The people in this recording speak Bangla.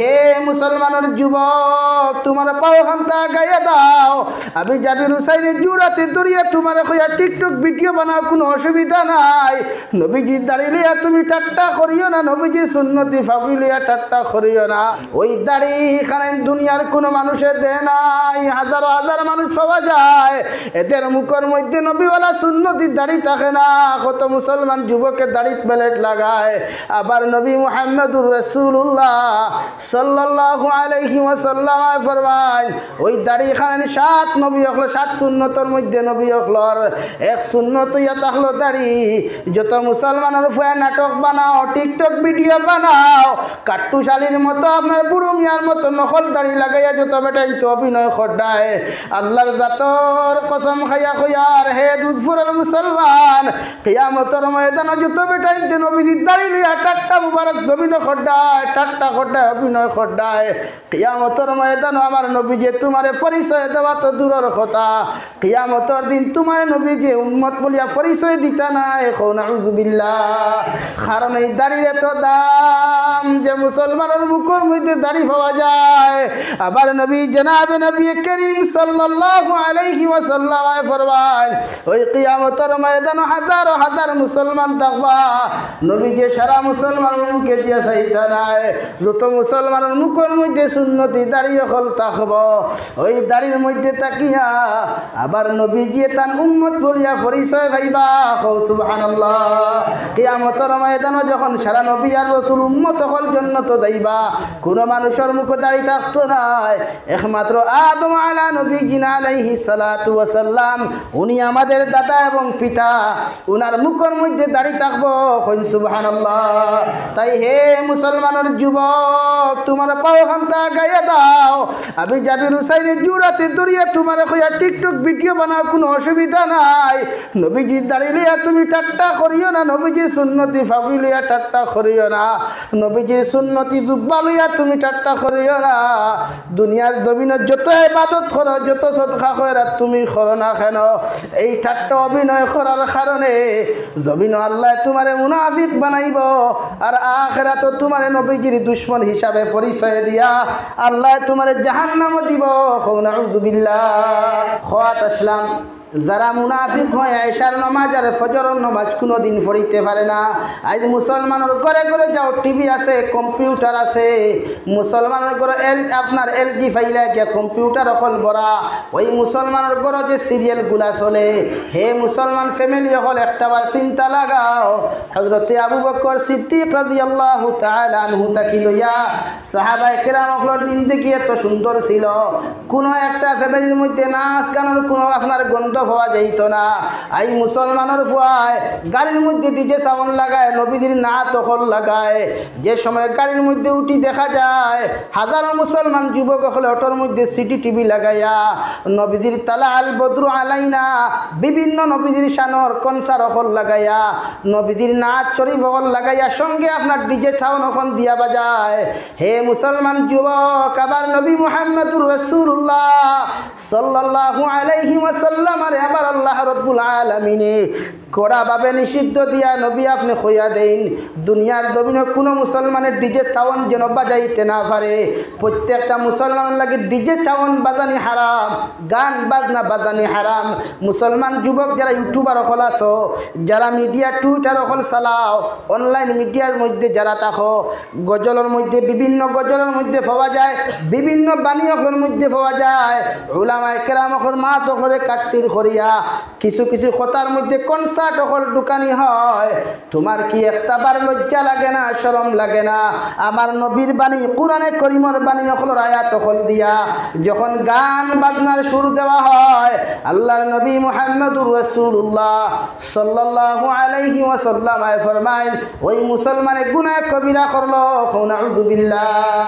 হে মুসলমানের যুবক তোমার পাও খান্তা গাইয়া দাও আমি যাবি রুসাইনে জুড়াতে দরিয়া তোমার হইয়া টিকটক ভিডিও বানাও কোনো অসুবিধা নাই নবীজি দাঁড়িয়ে লইয়া তুমি ঠাট্টা করিও না নবীজি সুন্নতি ফাগুলিয়া লইয়া ঠাট্টা করিও না ওই দাড়ি এখানে দুনিয়ার কোনো মানুষের দে নাই হাজারো হাজার মানুষ পাওয়া যায় এদের মুখের মধ্যে নবীওয়ালা সুন্নতি দাড়ি থাকে না কত মুসলমান যুবকের দাড়িত ব্যালেট লাগায় আবার নবী মোহাম্মদুর রসুল্লাহ সাল্লাহ আলাইহি ওয়াসাল্লাম ফরমান ওই দাড়ি খান সাত নবী হল সাত শূন্যতর মধ্যে নবী এক শূন্যত ইয়া তাহলো দাড়ি যত মুসলমানের ফুয়া নাটক বানাও টিকটক ভিডিও বানাও কাট্টুশালির মতো আপনার বুড়ো মতো নকল দাড়ি লাগাইয়া যত বেটাই তো অভিনয় খড্ডায় আল্লাহর জাতর কসম খাইয়া খুয়ার হে দুধ ফুরাল মুসলমান কিয়ামতর ময়দান জুতো বেটাই নবীজির দাড়ি লইয়া টাট্টা মুবারক জমিন খড্ডায় টাট্টা খড্ডায় অভিনয় খড্ডায় কিয়ামতর ময়দান আমার নবী যে তোমার পরিচয় দেওয়া তো দূরের কথা কিয়ামতর দিন তোমার নবী যে উন্মত বলিয়া পরিচয় দিতা নাই এখন কারণ এই দাড়ির তো দাম যে মুসলমানের মুখের মধ্যে দাড়ি পাওয়া যায় আবার নবী জেনাবে নবী করিম সাল্লাল্লাহু আলাইহি ওয়াসাল্লাম ওই কিয়ামতর ময়দান হাজার হাজার মুসলমান থাকবা নবী যে সারা মুসলমান মুখে দিয়া চাইতা নাই যত মুসলমানের মুখের মধ্যে সুন্নতি দাঁড়িয়ে হল থাকব ওই দাড়ির মধ্যে তাকিয়া আবার নবী গিয়ে তান উম্মত বলিয়া পরিচয় ভাইবা হো সুবহান কিয়ামতর ময়দান যখন সারা নবী আর রসুল উম্মত হল জন্য তো দাইবা কোনো মানুষের মুখ দাঁড়িয়ে থাকত নাই একমাত্র আদম আলা নবী গিনা আলাইহি সালাতু ওয়াসাল্লাম উনি আমাদের দাদা এবং পিতা উনার মুখের মধ্যে দাঁড়িয়ে থাকবো হইন সুবহান তাই হে মুসলমানের যুবক তোমার পাও খান্তা গাইয়ে দাও আমি যাবি রুসাইনে জুড়াতে দরিয়া তোমার হইয়া টিকটক ভিডিও বানাও কোনো অসুবিধা নাই নবীজি দাঁড়িয়ে তুমি ঠাট্টা করিও না নবীজি সুন্নতি ফাগুলিয়া ঠাট্টা করিও না নবীজি সুন্নতি দুব্বা লইয়া তুমি ঠাট্টা করিও না দুনিয়ার জমিন যত এবাদত করো যত সৎখা খয়রা তুমি করো না কেন এই ঠাট্টা অভিনয় করার কারণে জমিন আল্লাহ তোমার মুনাফিক বানাইব আর আখেরা তো তোমার নবীজির দুশ্মন হিসাব হিসাবে পরিচয় দিয়া আল্লাহ তোমার জাহান্নামও দিব হৌ নাউজুবিল্লা খাত আসলাম যারা মুনাফিক হয় আয়সার নমাজ আর ফজর নমাজ কোনো দিন পড়িতে পারে না আজ মুসলমানের ঘরে ঘরে যাও টিভি আছে কম্পিউটার আছে মুসলমানের ঘরে এল আপনার এল জি ফাইলে কম্পিউটার অকল বরা ওই মুসলমানের ঘরে যে সিরিয়ালগুলা চলে হে মুসলমান ফ্যামিলি একটা একটাবার চিন্তা লাগাও হজরতে আবু বকর সিদ্দিক আল্লাহ তাকি লইয়া সাহাবাই কেরাম অকলর দিন দেখি এত সুন্দর ছিল কোনো একটা ফ্যামিলির মধ্যে নাচ গানের কোনো আপনার গন্ধ পাওয়া যাইত না আই মুসলমানের ফুয়ায় গাড়ির মধ্যে ডিজে সাউন্ড লাগায় নবীদের না তখন লাগায় যে সময় গাড়ির মধ্যে উঠি দেখা যায় হাজারো মুসলমান যুবক হলে অটোর মধ্যে সিটি টিভি লাগাইয়া নবীদের তালা আল বদরু আলাইনা বিভিন্ন নবীদের শানর কনসার হল লাগাইয়া নবীদের নাচ শরীফ হল লাগাইয়া সঙ্গে আপনার ডিজে সাউন্ড এখন দিয়া বাজায় হে মুসলমান যুবক আবার নবী মোহাম্মদুর রসুল্লাহ সাল্লাহ আলাইহি ওয়াসাল্লাম তোমারে আমার আল্লাহ রব্বুল আলমিনে কড়াভাবে নিষিদ্ধ দিয়া নবী আপনি খুঁয়া দেন দুনিয়ার জমিনে কোনো মুসলমানের ডিজে চাওয়ান যেন বাজাইতে না পারে প্রত্যেকটা মুসলমান লাগে ডিজে চাওয়ান বাজানি হারাম গান বাজনা বাজানি হারাম মুসলমান যুবক যারা ইউটিউবার অকল আস যারা মিডিয়া টুইটার অকল চালাও অনলাইন মিডিয়ার মধ্যে যারা থাকো গজলের মধ্যে বিভিন্ন গজলের মধ্যে পাওয়া যায় বিভিন্ন বাণী অকলের মধ্যে পাওয়া যায় ওলামায় কেরাম অকল মা তখরে কাটসির করিয়া কিছু কিছু কথার মধ্যে সাট অকল দোকানি হয় তোমার কি বার লজ্জা লাগে না শরম লাগে না আমার নবীর বাণী কোরআনে করিমর বাণী অকল আয়াত অকল দিয়া যখন গান বাজনার সুর দেওয়া হয় আল্লাহর নবী মোহাম্মদুর রসুল্লাহ সাল্লাহ আলহি ওসাল্লামায় ফরমাইন ওই মুসলমানে গুনা কবিরা করল বিল্লাহ